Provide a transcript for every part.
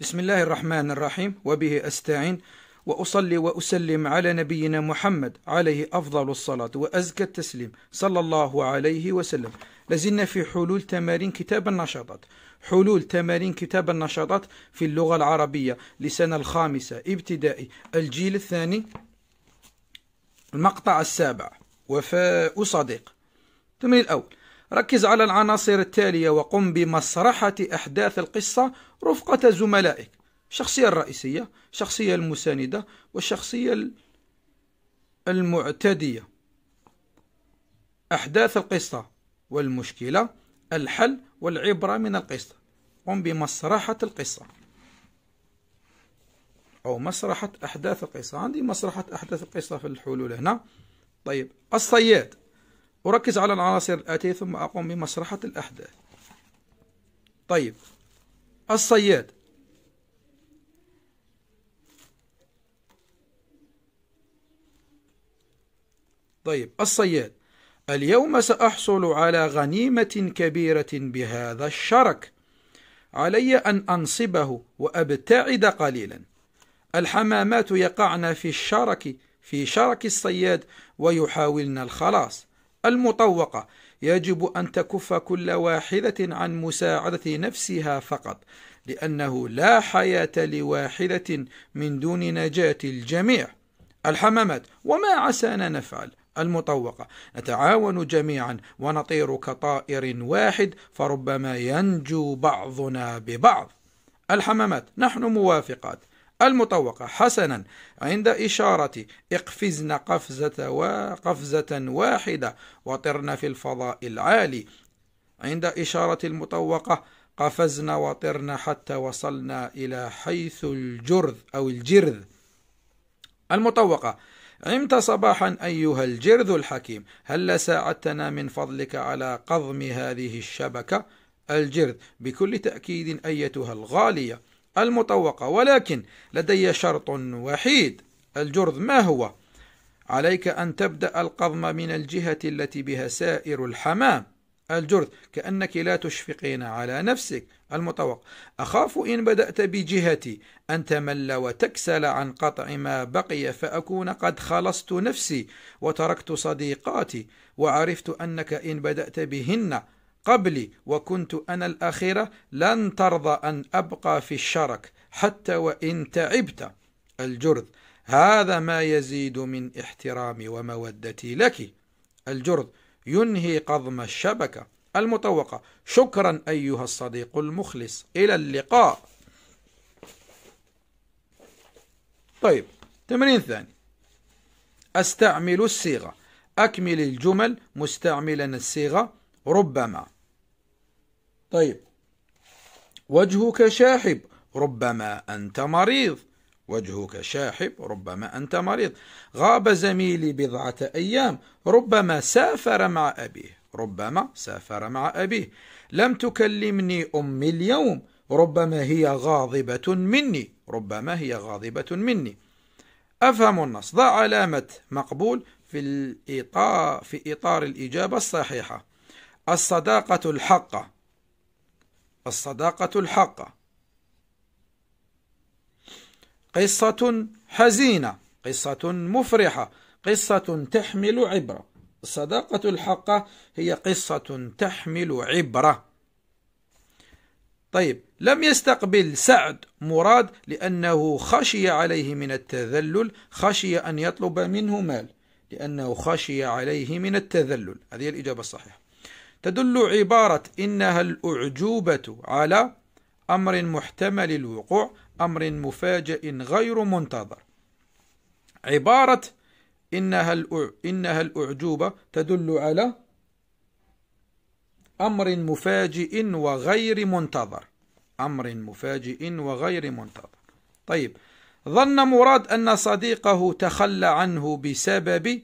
بسم الله الرحمن الرحيم وبه أستعين وأصلي وأسلم على نبينا محمد عليه أفضل الصلاة وأزكى التسليم صلى الله عليه وسلم لازلنا في حلول تمارين كتاب النشاطات حلول تمارين كتاب النشاطات في اللغة العربية لسنة الخامسة ابتدائي الجيل الثاني المقطع السابع وفاء صديق التمرين الأول ركز على العناصر التالية وقم بمسرحة أحداث القصة رفقة زملائك الشخصية الرئيسية الشخصية المساندة والشخصية المعتدية أحداث القصة والمشكلة الحل والعبرة من القصة قم بمسرحة القصة أو مسرحة أحداث القصة عندي مسرحة أحداث القصة في الحلول هنا طيب الصياد أركز على العناصر الآتية ثم أقوم بمسرحة الأحداث طيب الصياد طيب الصياد اليوم سأحصل على غنيمة كبيرة بهذا الشرك علي أن أنصبه وأبتعد قليلا الحمامات يقعن في الشرك في شرك الصياد ويحاولن الخلاص المطوقة يجب أن تكف كل واحدة عن مساعدة نفسها فقط لأنه لا حياة لواحدة من دون نجاة الجميع الحمامات وما عسانا نفعل المطوقة نتعاون جميعا ونطير كطائر واحد فربما ينجو بعضنا ببعض الحمامات نحن موافقات المطوقة حسنا عند إشارة اقفزن قفزة وقفزة واحدة وطرن في الفضاء العالي عند إشارة المطوقة قفزنا وطرنا حتى وصلنا إلى حيث الجرذ أو الجرذ المطوقة عمت صباحا أيها الجرذ الحكيم هل ساعدتنا من فضلك على قضم هذه الشبكة الجرذ بكل تأكيد أيتها الغالية المطوقة ولكن لدي شرط وحيد الجرذ ما هو؟ عليك أن تبدأ القضم من الجهة التي بها سائر الحمام الجرذ كأنك لا تشفقين على نفسك المطوق أخاف إن بدأت بجهتي أن تمل وتكسل عن قطع ما بقي فأكون قد خلصت نفسي وتركت صديقاتي وعرفت أنك إن بدأت بهن قبلي وكنت أنا الأخيرة لن ترضى أن أبقى في الشرك حتى وإن تعبت الجرذ هذا ما يزيد من احترامي ومودتي لك الجرذ ينهي قضم الشبكة المطوقة شكرا أيها الصديق المخلص إلى اللقاء طيب تمرين ثاني أستعمل الصيغة أكمل الجمل مستعملا الصيغة ربما طيب وجهك شاحب ربما أنت مريض وجهك شاحب ربما أنت مريض غاب زميلي بضعة أيام ربما سافر مع أبيه ربما سافر مع أبيه لم تكلمني أمي اليوم ربما هي غاضبة مني ربما هي غاضبة مني أفهم النص ضع علامة مقبول في الإطار في إطار الإجابة الصحيحة الصداقة الحقة الصداقة الحقة قصة حزينة قصة مفرحة قصة تحمل عبرة الصداقة الحقة هي قصة تحمل عبرة طيب لم يستقبل سعد مراد لأنه خشي عليه من التذلل خشي أن يطلب منه مال لأنه خشي عليه من التذلل هذه الإجابة الصحيحة تدل عبارة إنها الأعجوبة على أمر محتمل الوقوع أمر مفاجئ غير منتظر عبارة إنها إنها الأعجوبة تدل على أمر مفاجئ وغير منتظر أمر مفاجئ وغير منتظر طيب ظن مراد أن صديقه تخلى عنه بسبب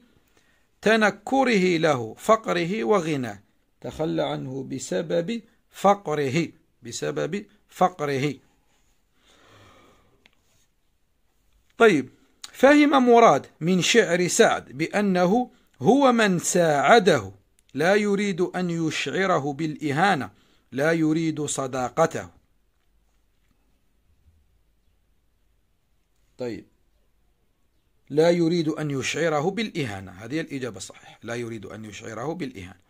تنكره له فقره وغناه تخلى عنه بسبب فقره بسبب فقره طيب فهم مراد من شعر سعد بأنه هو من ساعده لا يريد أن يشعره بالإهانة لا يريد صداقته طيب لا يريد أن يشعره بالإهانة هذه الإجابة الصحيحة لا يريد أن يشعره بالإهانة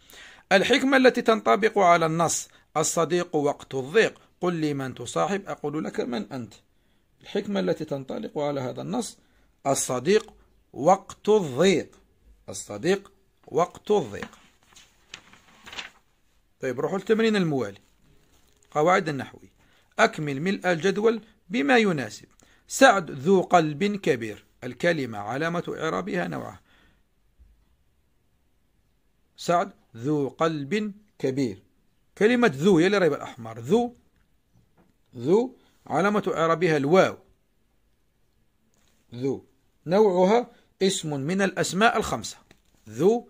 الحكمة التي تنطبق على النص الصديق وقت الضيق قل لي من تصاحب أقول لك من أنت الحكمة التي تنطلق على هذا النص الصديق وقت الضيق الصديق وقت الضيق طيب روحوا التمرين الموالي قواعد النحوي أكمل ملء الجدول بما يناسب سعد ذو قلب كبير الكلمة علامة إعرابها نوعها سعد ذو قلب كبير كلمة ذو يا ريب الأحمر ذو ذو علامة إعرابها الواو ذو نوعها اسم من الأسماء الخمسة ذو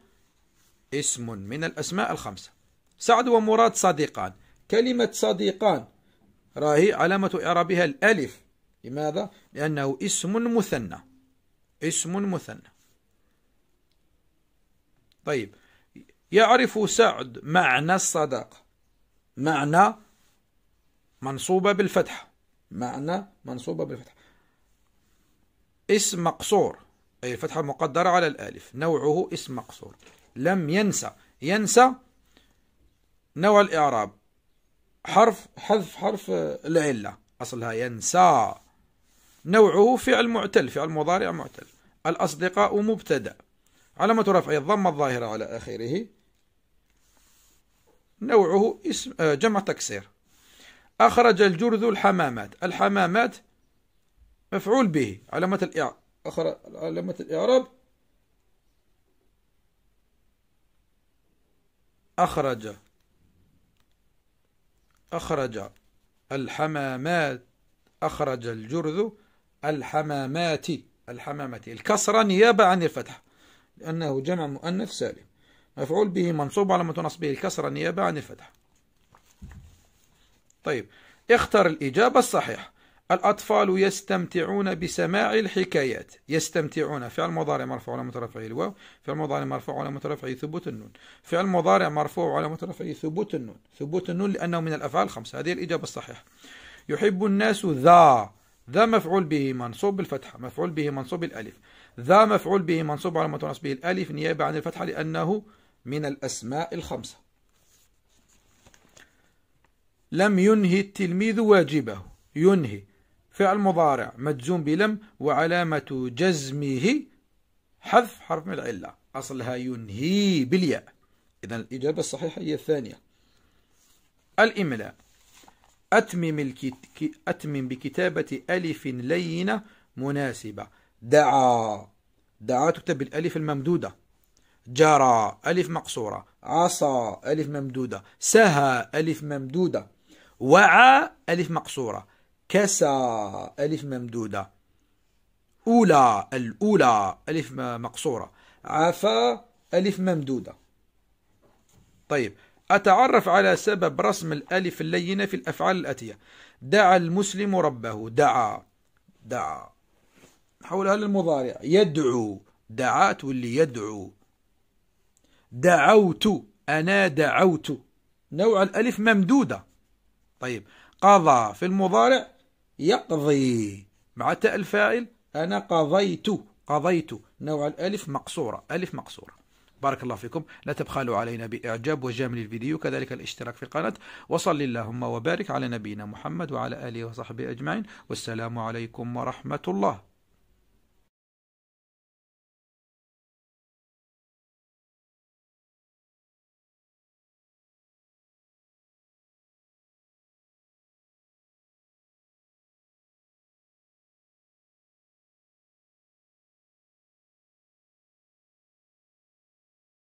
اسم من الأسماء الخمسة سعد ومراد صديقان كلمة صديقان راهي علامة إعرابها الألف لماذا؟ لأنه اسم مثنى اسم مثنى طيب يعرف سعد معنى الصداقة معنى منصوبة بالفتحة معنى منصوبة بالفتحة اسم مقصور أي الفتحة مقدرة على الآلف نوعه اسم مقصور لم ينسى ينسى نوع الإعراب حرف حذف حرف العلة أصلها ينسى نوعه فعل معتل فعل مضارع معتل الأصدقاء مبتدأ علامة رفعه الضمة الظاهرة على آخره نوعه اسم آه، جمع تكسير أخرج الجرذ الحمامات الحمامات مفعول به علامة الإعراب علامة الإعراب أخرج أخرج الحمامات أخرج الجرذ الحمامات الحمامات الكسرة نيابة عن الفتح لأنه جمع مؤنث سالم مفعول به منصوب على متنصبه الكسرة نيابة عن الفتح طيب اختر الإجابة الصحيحة الأطفال يستمتعون بسماع الحكايات يستمتعون فعل مضارع مرفوع على مترفعه الواو فعل مضارع مرفوع على مترفعه ثبوت النون فعل مضارع مرفوع على مترفعه ثبوت النون ثبوت النون لأنه من الأفعال الخمسة هذه الإجابة الصحيحة يحب الناس ذا ذا مفعول به منصوب بالفتحة مفعول به منصوب الألف ذا مفعول به منصوب على متنصبه الألف نيابة عن الفتحة لأنه من الأسماء الخمسة لم ينهي التلميذ واجبه ينهي فعل مضارع مجزوم بلم وعلامة جزمه حذف حرف من العلة أصلها ينهي بالياء إذا الإجابة الصحيحة هي الثانية الإملاء أتمم, الكت... أتمم بكتابة ألف لينة مناسبة دعا دعا تكتب بالألف الممدودة جرى ألف مقصورة عصى ألف ممدودة سهى ألف ممدودة وعى ألف مقصورة كسى ألف ممدودة أولى الأولى ألف مقصورة عفا ألف ممدودة طيب أتعرف على سبب رسم الألف اللينة في الأفعال الآتية دعا المسلم ربه دعا دعا حولها للمضارع يدعو دعا تولي يدعو دعوت أنا دعوت نوع الألف ممدودة طيب قضى في المضارع يقضي مع تاء الفاعل أنا قضيت قضيت نوع الألف مقصورة ألف مقصورة بارك الله فيكم لا تبخلوا علينا بإعجاب وجمل الفيديو كذلك الاشتراك في القناة وصل اللهم وبارك على نبينا محمد وعلى آله وصحبه أجمعين والسلام عليكم ورحمة الله